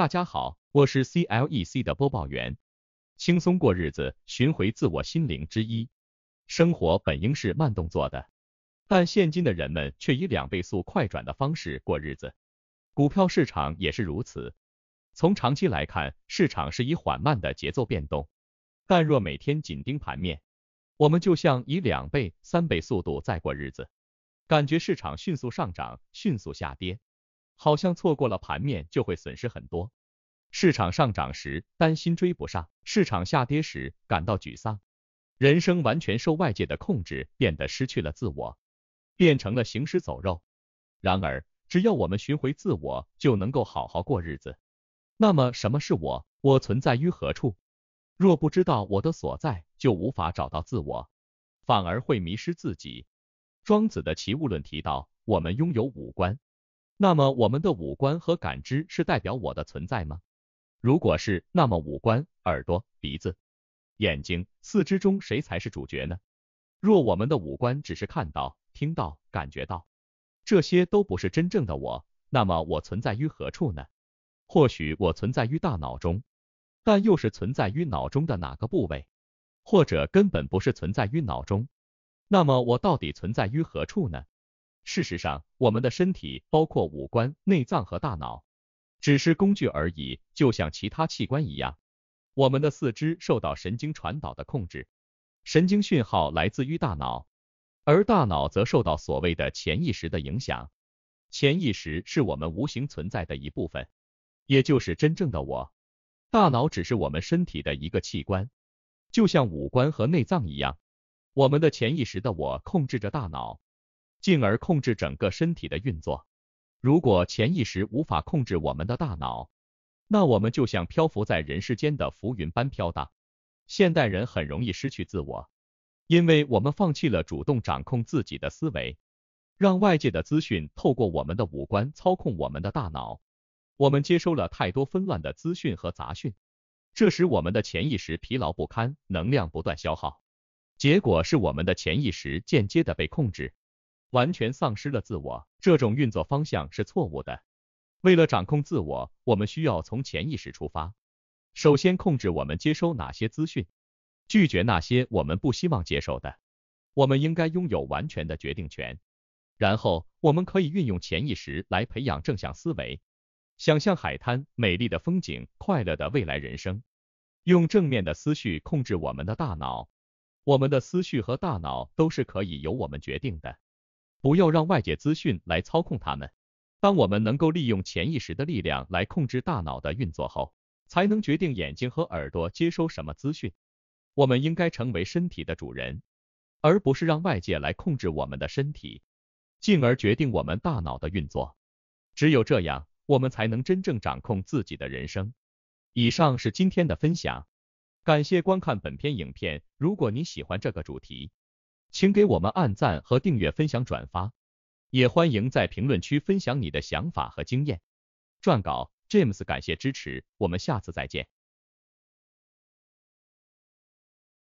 大家好，我是 CLEC 的播报员。轻松过日子，寻回自我心灵之一。生活本应是慢动作的，但现今的人们却以两倍速快转的方式过日子。股票市场也是如此。从长期来看，市场是以缓慢的节奏变动，但若每天紧盯盘面，我们就像以两倍、三倍速度在过日子，感觉市场迅速上涨，迅速下跌。好像错过了盘面就会损失很多，市场上涨时担心追不上，市场下跌时感到沮丧，人生完全受外界的控制，变得失去了自我，变成了行尸走肉。然而，只要我们寻回自我，就能够好好过日子。那么，什么是我？我存在于何处？若不知道我的所在，就无法找到自我，反而会迷失自己。庄子的《齐物论》提到，我们拥有五官。那么我们的五官和感知是代表我的存在吗？如果是，那么五官、耳朵、鼻子、眼睛、四肢中谁才是主角呢？若我们的五官只是看到、听到、感觉到，这些都不是真正的我，那么我存在于何处呢？或许我存在于大脑中，但又是存在于脑中的哪个部位？或者根本不是存在于脑中，那么我到底存在于何处呢？事实上，我们的身体包括五官、内脏和大脑，只是工具而已，就像其他器官一样。我们的四肢受到神经传导的控制，神经讯号来自于大脑，而大脑则受到所谓的潜意识的影响。潜意识是我们无形存在的一部分，也就是真正的我。大脑只是我们身体的一个器官，就像五官和内脏一样。我们的潜意识的我控制着大脑。进而控制整个身体的运作。如果潜意识无法控制我们的大脑，那我们就像漂浮在人世间的浮云般飘荡。现代人很容易失去自我，因为我们放弃了主动掌控自己的思维，让外界的资讯透过我们的五官操控我们的大脑。我们接收了太多纷乱的资讯和杂讯，这使我们的潜意识疲劳不堪，能量不断消耗，结果是我们的潜意识间接的被控制。完全丧失了自我，这种运作方向是错误的。为了掌控自我，我们需要从潜意识出发，首先控制我们接收哪些资讯，拒绝那些我们不希望接受的。我们应该拥有完全的决定权。然后，我们可以运用潜意识来培养正向思维，想象海滩、美丽的风景、快乐的未来人生，用正面的思绪控制我们的大脑。我们的思绪和大脑都是可以由我们决定的。不要让外界资讯来操控他们。当我们能够利用潜意识的力量来控制大脑的运作后，才能决定眼睛和耳朵接收什么资讯。我们应该成为身体的主人，而不是让外界来控制我们的身体，进而决定我们大脑的运作。只有这样，我们才能真正掌控自己的人生。以上是今天的分享，感谢观看本篇影片。如果你喜欢这个主题，请给我们按赞和订阅、分享、转发，也欢迎在评论区分享你的想法和经验。撰稿 James，感谢支持，我们下次再见。